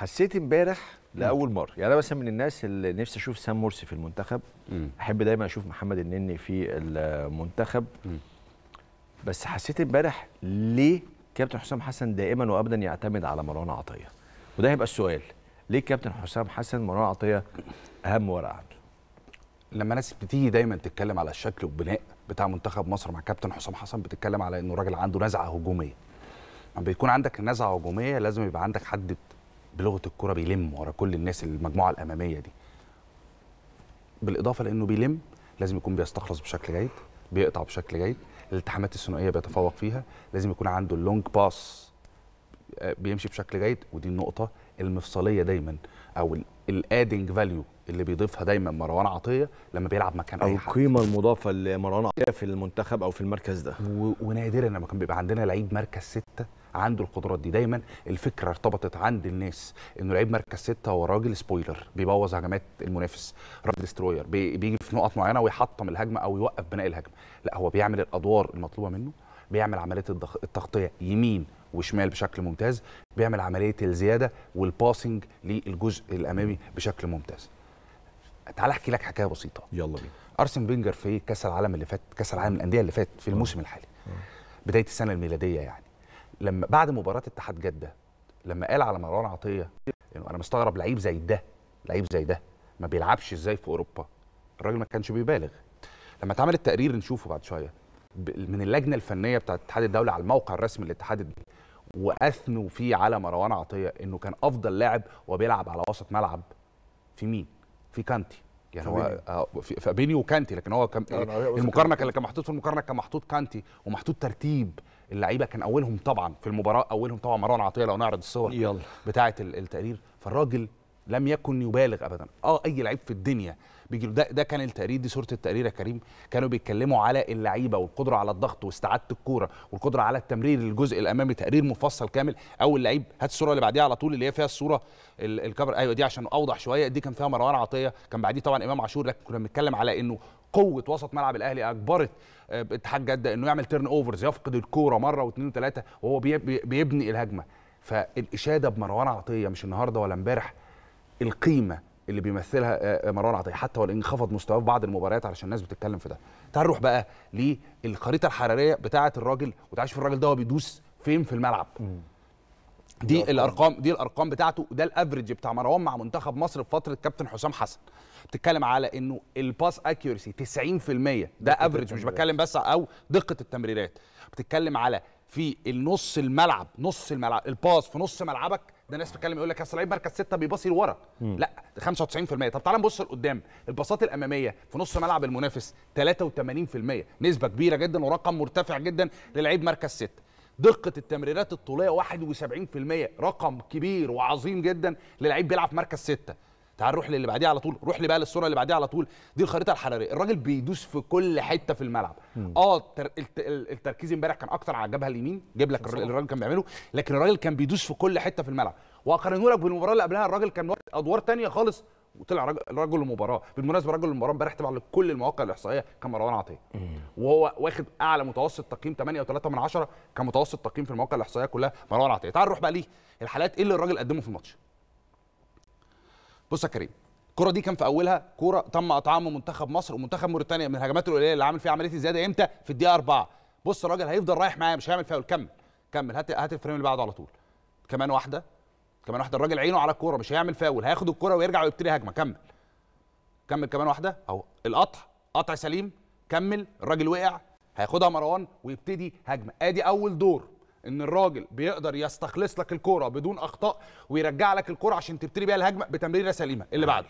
حسيت امبارح لاول مره يعني انا مثلا من الناس اللي نفسي اشوف سام مرسي في المنتخب م. احب دايما اشوف محمد النني في المنتخب م. بس حسيت امبارح ليه كابتن حسام حسن دائما وابدا يعتمد على مروان عطيه وده هيبقى السؤال ليه كابتن حسام حسن مروان عطيه اهم ورقه عنده لما ناس بتيجي دايما تتكلم على الشكل والبناء بتاع منتخب مصر مع كابتن حسام حسن بتتكلم على انه راجل عنده نزعه هجوميه لما بيكون عندك نزعه هجوميه لازم يبقى عندك حد بلغه الكره بيلم ورا كل الناس المجموعه الاماميه دي بالاضافه لانه بيلم لازم يكون بيستخلص بشكل جيد بيقطع بشكل جيد الالتحامات الثنائيه بيتفوق فيها لازم يكون عنده اللونج آه، باس بيمشي بشكل جيد ودي النقطه المفصليه دايما او الادنج فاليو اللي بيضيفها دايما مروان عطيه لما بيلعب مكان اي حد القيمه المضافه لمروان عطيه في المنتخب او في المركز ده و... ونادرا لما كان بيبقى عندنا لعيب مركز سته عنده القدرات دي دايما الفكره ارتبطت عند الناس انه لعيب مركز سته هو راجل سبويلر بيبوظ هجمات المنافس راجل دستروير بي... بيجي في نقط معينه ويحطم الهجمه او يوقف بناء الهجمه لا هو بيعمل الادوار المطلوبه منه بيعمل عمليه التغطيه يمين وشمال بشكل ممتاز بيعمل عمليه الزياده والباسنج للجزء الامامي بشكل ممتاز تعال احكي لك حكايه بسيطه يلا بينا ارسن فينجر في كاس العالم اللي فات كاس العالم الانديه اللي فات في الموسم الحالي بدايه السنه الميلاديه يعني لما بعد مباراه اتحاد جده لما قال على مروان عطيه إنه انا مستغرب لعيب زي ده لعيب زي ده ما بيلعبش ازاي في اوروبا الراجل ما كانش بيبالغ لما اتعمل التقرير نشوفه بعد شويه من اللجنه الفنيه بتاعه اتحاد الدوله على الموقع الرسمي للاتحاد واثنوا فيه على مروان عطيه انه كان افضل لاعب وبيلعب على وسط ملعب في مين؟ في كانتي يعني فبيني. هو آه، فابينيو وكانتي لكن هو كان المقارنه كان كان محطوط في المقارنه كان محطوط كانتي ومحطوط ترتيب اللعيبه كان اولهم طبعا في المباراه اولهم طبعا مروان عطيه لو نعرض الصور يلا. بتاعه التقرير فالراجل لم يكن يبالغ ابدا اه اي لعيب في الدنيا بيجي ده ده كان التقرير دي صوره التقرير يا كريم كانوا بيتكلموا على اللعيبه والقدره على الضغط واستعاده الكوره والقدره على التمرير الجزء الامامي تقرير مفصل كامل اول لعيب هات الصوره اللي بعديها على طول اللي هي فيها الصوره الكفر ايوه دي عشان اوضح شويه دي كان فيها مروان عطيه كان بعديه طبعا امام عاشور لكن كنا بنتكلم على انه قوه وسط ملعب الاهلي اجبرت آه، اتحاد جده انه يعمل تيرن اوفرز يفقد الكوره مره واثنين وثلاثه وهو بيبني الهجمه فالاشاده بمروان عطيه مش النهارده ولا امبارح القيمه اللي بيمثلها آه، آه، مروان عطيه حتى ولو انخفض مستواه في بعض المباريات علشان الناس بتتكلم في ده تعال نروح بقى للخريطه الحراريه بتاعه الراجل وتعال شوف الراجل ده هو بيدوس فين في الملعب دي الارقام دي الارقام بتاعته ده الافريج بتاع مروان مع منتخب مصر في فتره كابتن حسام حسن بتتكلم على انه الباس اكيورسي 90% ده افريج مش بتكلم بس او دقه التمريرات بتتكلم على في النص الملعب نص الملعب الباس في نص ملعبك ده ناس بتتكلم يقول لك اصل لعيب مركز سته بيباصي لورا لا 95% طب تعال نبص لقدام الباصات الاماميه في نص ملعب المنافس 83% نسبه كبيره جدا ورقم مرتفع جدا للعيب مركز سته دقه التمريرات الطوليه 71% رقم كبير وعظيم جدا للعيب بيلعب في مركز سته تعال روح للي بعديه على طول روح لي بقى للصوره اللي بعديها على طول دي الخريطه الحراريه الراجل بيدوس في كل حته في الملعب اه التركيز امبارح كان اكتر على الجبهه اليمين جيب لك الراجل كان بيعمله لكن الراجل كان بيدوس في كل حته في الملعب واقارنه لك بالمباراه اللي قبلها الراجل كان ادوار ثانيه خالص وطلع رجل المباراه بالمناسبه رجل المباراه امبارح تبع لكل المواقع الاحصائيه كان مروان عطيه وهو واخد اعلى متوسط تقييم 8.3 من 10 كمتوسط تقييم في المواقع الاحصائيه كلها مروان عطيه تعال نروح بقى ليه الحالات ايه اللي الراجل قدمه في الماتش بص يا كريم الكره دي كان في اولها كوره تم اطعام منتخب مصر ومنتخب موريتانيا من الهجمات القليله اللي عامل فيها عمليه الزياده امتى في الدقيقه 4 بص الراجل هيفضل رايح معايا مش هيعمل فاول كمل كمل هات هات الفريم اللي بعده على طول كمان واحده كمان واحده الراجل عينه على الكوره مش هيعمل فاول هياخد الكوره ويرجع ويبتدي هجمه كمل كمل كمان واحده اهو القطع قطع سليم كمل الراجل وقع هياخدها مروان ويبتدي هجمه ادي اول دور ان الراجل بيقدر يستخلص لك الكوره بدون اخطاء ويرجع لك الكوره عشان تبتدي بيها الهجمه بتمريره سليمه اللي آه. بعده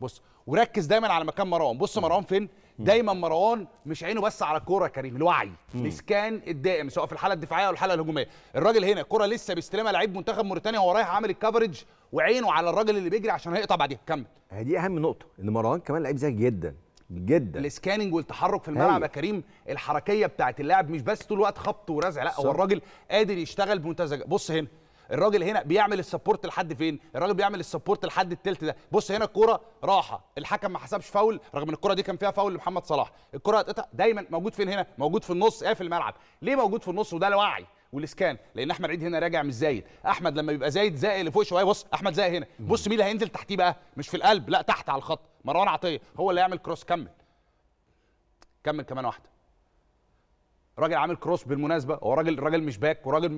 بص وركز دايما على مكان مروان بص مروان فين دايما مروان مش عينه بس على الكوره يا كريم الوعي الاسكان الدائم سواء في الحاله الدفاعيه او الحاله الهجوميه الراجل هنا الكوره لسه بيستلمها لعيب منتخب موريتانيا وهو رايح عامل الكفرج وعينه على الراجل اللي بيجري عشان هيقطع بعديها كمل هي دي اهم نقطه ان مروان كمان لعيب ذكي جدا جدا السكاننج والتحرك في الملعب يا كريم الحركيه بتاعت اللاعب مش بس طول الوقت خبط ورزع لا هو الراجل قادر يشتغل بمنتزه بص هنا الراجل هنا بيعمل السبورت لحد فين الراجل بيعمل السبورت لحد التلت ده بص هنا الكوره راحه الحكم ما حسبش فاول رغم ان الكوره دي كان فيها فاول لمحمد صلاح الكوره هتقطع دايما موجود فين هنا موجود في النص قافل آه، الملعب ليه موجود في النص وده الوعي والاسكان لان احمد عيد هنا راجع مش زايد احمد لما بيبقى زايد زائل لفوق شويه بص احمد زايد هنا بص مين اللي هينزل تحتيه بقى مش في القلب لا تحت على الخط مروان عطيه هو اللي يعمل كروس كمل كمل كمان واحده راجل عامل كروس بالمناسبه هو راجل راجل مش باك وراجل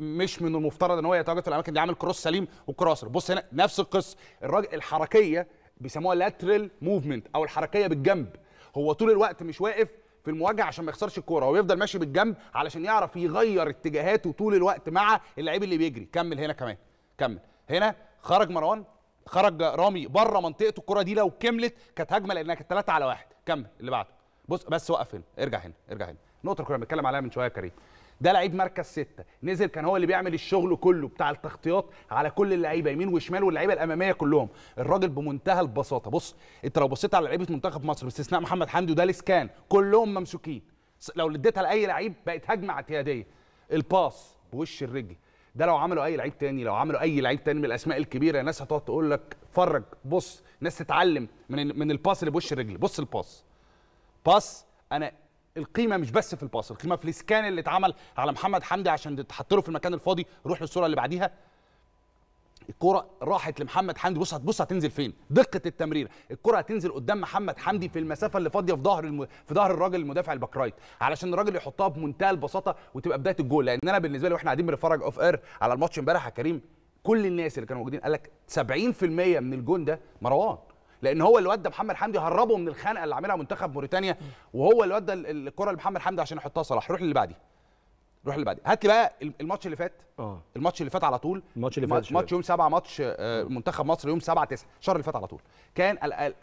مش من المفترض ان هو يتواجد في الاماكن دي عامل كروس سليم وكراسر بص هنا نفس القصه الراجل الحركيه بيسموها لاترال موفمنت او الحركيه بالجنب هو طول الوقت مش واقف في المواجهه عشان ما يخسرش الكوره هو بيفضل ماشي بالجنب علشان يعرف يغير اتجاهاته طول الوقت مع اللعيب اللي بيجري كمل هنا كمان كمل هنا خرج مروان خرج رامي بره منطقته الكره دي لو كملت كانت هجمه لانها كانت 3 على 1 كمل اللي بعده بص بس وقف هنا ارجع هنا ارجع هنا النقطه اللي كنا بنتكلم عليها من شويه كريم ده لعيب مركز ستة نزل كان هو اللي بيعمل الشغل كله بتاع التغطيات على كل اللعيبه يمين وشمال واللعيبه الاماميه كلهم الراجل بمنتهى البساطه بص انت لو بصيت على لعيبه منتخب مصر باستثناء محمد حمدي وده كان كلهم ممسوكين لو اديتها لاي لعيب بقت هجمه اعتياديه الباس بوش الرجل ده لو عملوا اي لعيب تاني لو عملوا اي لعيب تاني من الاسماء الكبيره الناس هتقعد تقول لك اتفرج بص ناس تتعلم من من الباس اللي بوش الرجل بص الباس باس انا القيمه مش بس في الباص القيمه في الاسكان اللي اتعمل على محمد حمدي عشان تتحط له في المكان الفاضي روح للصوره اللي بعديها الكرة راحت لمحمد حمدي بص هتبص هتنزل فين دقة التمرير الكرة هتنزل قدام محمد حمدي في المسافة اللي فاضية في ظهر الم... في ظهر الراجل المدافع الباك رايت علشان الراجل يحطها بمنتهى البساطة وتبقى بداية الجول لأن أنا بالنسبة لي واحنا قاعدين بنتفرج أوف إير على الماتش امبارح يا كريم كل الناس اللي كانوا موجودين قال لك 70% من الجون ده مروان لان هو اللي ودى محمد حمدي هربه من الخنقه اللي عاملها منتخب موريتانيا وهو اللي ودى الكره لمحمد حمدي عشان يحطها صلاح روح اللي بعديه روح اللي بعديه هات لي بقى الماتش اللي فات اه الماتش اللي فات على طول الماتش اللي فات ماتش يوم 7 ماتش آه، منتخب مصر يوم 7 9 الشهر اللي فات على طول كان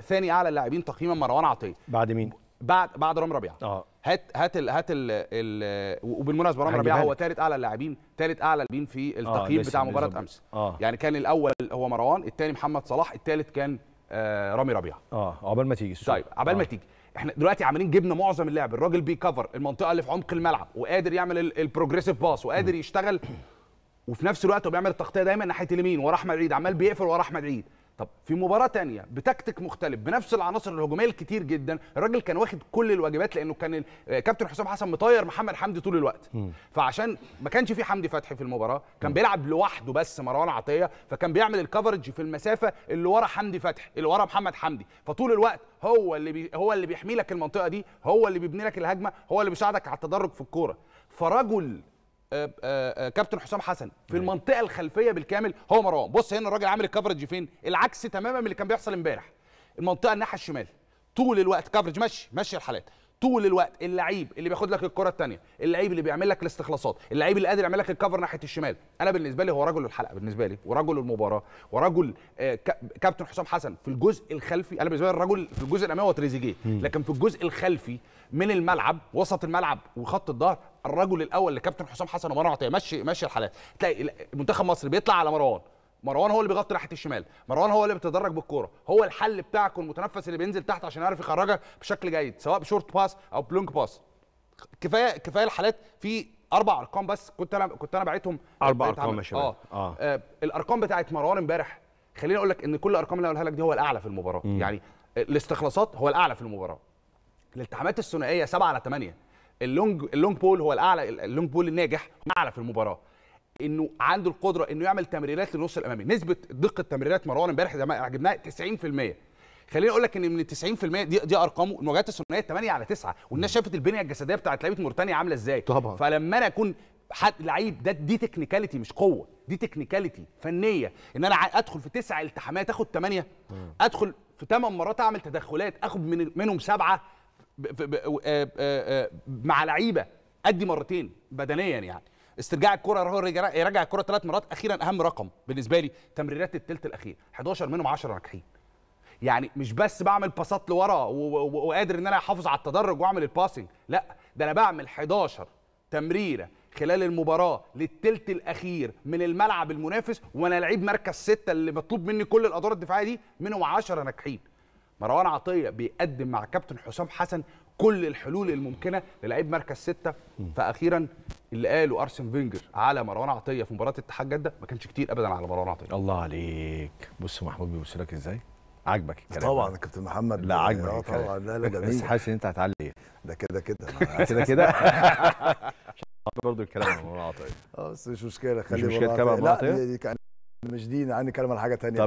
ثاني اعلى اللاعبين تقييما مروان عطيه بعد مين بعد بعد رام ربيعه اه هات هات ال هات ال وبالمناسبه رام ربيعه هو ثالث اعلى اللاعبين ثالث اعلى اللاعبين في آه، التقييم آه بتاع مباراه امس آه. يعني كان الاول هو مروان الثاني محمد صلاح الثالث كان آه، رامي ربيعه اه عقبال ما تيجي طيب عقبال آه. ما تيجي احنا دلوقتي عاملين جبنا معظم اللعب الراجل بيكفر المنطقه اللي في عمق الملعب وقادر يعمل البروجريسيف باس وقادر يشتغل وفي نفس الوقت هو بيعمل التغطيه دايما ناحيه اليمين ورا احمد عيد عمال بيقفل ورا احمد عيد طب في مباراه تانية بتكتيك مختلف بنفس العناصر الهجوميه الكتير جدا الراجل كان واخد كل الواجبات لانه كان كابتن حسام حسن مطير محمد حمدي طول الوقت م. فعشان ما كانش في حمدي فتحي في المباراه كان م. بيلعب لوحده بس مروان عطيه فكان بيعمل الكفرج في المسافه اللي ورا حمدي فتحي اللي ورا محمد حمدي فطول الوقت هو اللي بي هو اللي بيحمي لك المنطقه دي هو اللي بيبني لك الهجمه هو اللي بيساعدك على التدرج في الكوره فرجل آه، آه، آه، كابتن حسام حسن في المنطقه الخلفيه بالكامل هو مروان بص هنا الراجل عامل الكفرج فين العكس تماما من اللي كان بيحصل امبارح المنطقه الناحيه الشمال طول الوقت كفرج ماشي ماشي الحالات طول الوقت اللعيب اللي بياخد لك الكره الثانيه اللعيب اللي بيعمل لك الاستخلاصات اللعيب اللي قادر يعمل لك الكفر ناحيه الشمال انا بالنسبه لي هو رجل الحلقه بالنسبه لي ورجل المباراه ورجل كابتن حسام حسن في الجزء الخلفي انا بالنسبه لي الرجل في الجزء الامامي هو تريزيجيه لكن في الجزء الخلفي من الملعب وسط الملعب وخط الظهر الرجل الاول لكابتن حسام حسن ومروان عطيه ماشي ماشي الحالات تلاقي منتخب مصر بيطلع على مروان مروان هو اللي بيغطي ناحيه الشمال مروان هو اللي بيتدرج بالكوره هو الحل بتاعك والمتنفس اللي بينزل تحت عشان يعرف يخرجك بشكل جيد سواء بشورت باس او بلونج باس كفايه كفايه الحالات في اربع ارقام بس كنت انا كنت انا بعتهم اربع ارقام يا شباب آه. آه. آه. الارقام بتاعت مروان امبارح خليني اقول لك ان كل الارقام اللي هقولها لك دي هو الاعلى في المباراه م. يعني الاستخلاصات هو الاعلى في المباراه الالتحامات الثنائيه 7 على 8 اللونج اللونج بول هو الاعلى اللونج بول الناجح هو اعلى في المباراه انه عنده القدره انه يعمل تمريرات للنص الامامي نسبه دقه تمريرات مروان امبارح زي ما عجبناها 90% خليني اقول لك ان من 90% دي دي ارقامه المواجهات الثنائيه 8 على 9 والناس شافت البنيه الجسديه بتاعت لعيبه موريتانيا عامله ازاي طبعا فلما انا اكون حد لعيب ده دي تكنيكاليتي مش قوه دي تكنيكاليتي فنيه ان انا ادخل في تسع التحامات اخد 8 ادخل في 8 مرات اعمل تدخلات اخد من منهم سبعه آه، آه، آه، مع لعيبه ادي مرتين بدنيا يعني استرجاع الكره هو يرجع الكره ثلاث مرات اخيرا اهم رقم بالنسبه لي تمريرات الثلث الاخير 11 منهم 10 ناجحين يعني مش بس بعمل باصات لورا وقادر ان انا احافظ على التدرج واعمل الباسنج لا ده انا بعمل 11 تمريره خلال المباراه للثلث الاخير من الملعب المنافس وانا لعيب مركز سته اللي مطلوب مني كل الادوار الدفاعيه دي منهم 10 ناجحين مروان عطيه بيقدم مع كابتن حسام حسن كل الحلول الممكنه للعيب مركز سته فاخيرا اللي قاله ارسن فينجر على مروان عطيه في مباراه اتحاد جده ما كانش كتير ابدا على مروان عطيه الله عليك بص محمود بيبص لك ازاي عاجبك الكلام طبعا كابتن محمد لا عاجبك آه، طبعا لا لا جميل بس حاسس ان انت هتعلي ده كده كده كده كده برضه الكلام على مروان عطيه اه بس مش مشكله خلي مش مشكله كلام لا مش دي انا كلام على حاجه ثانيه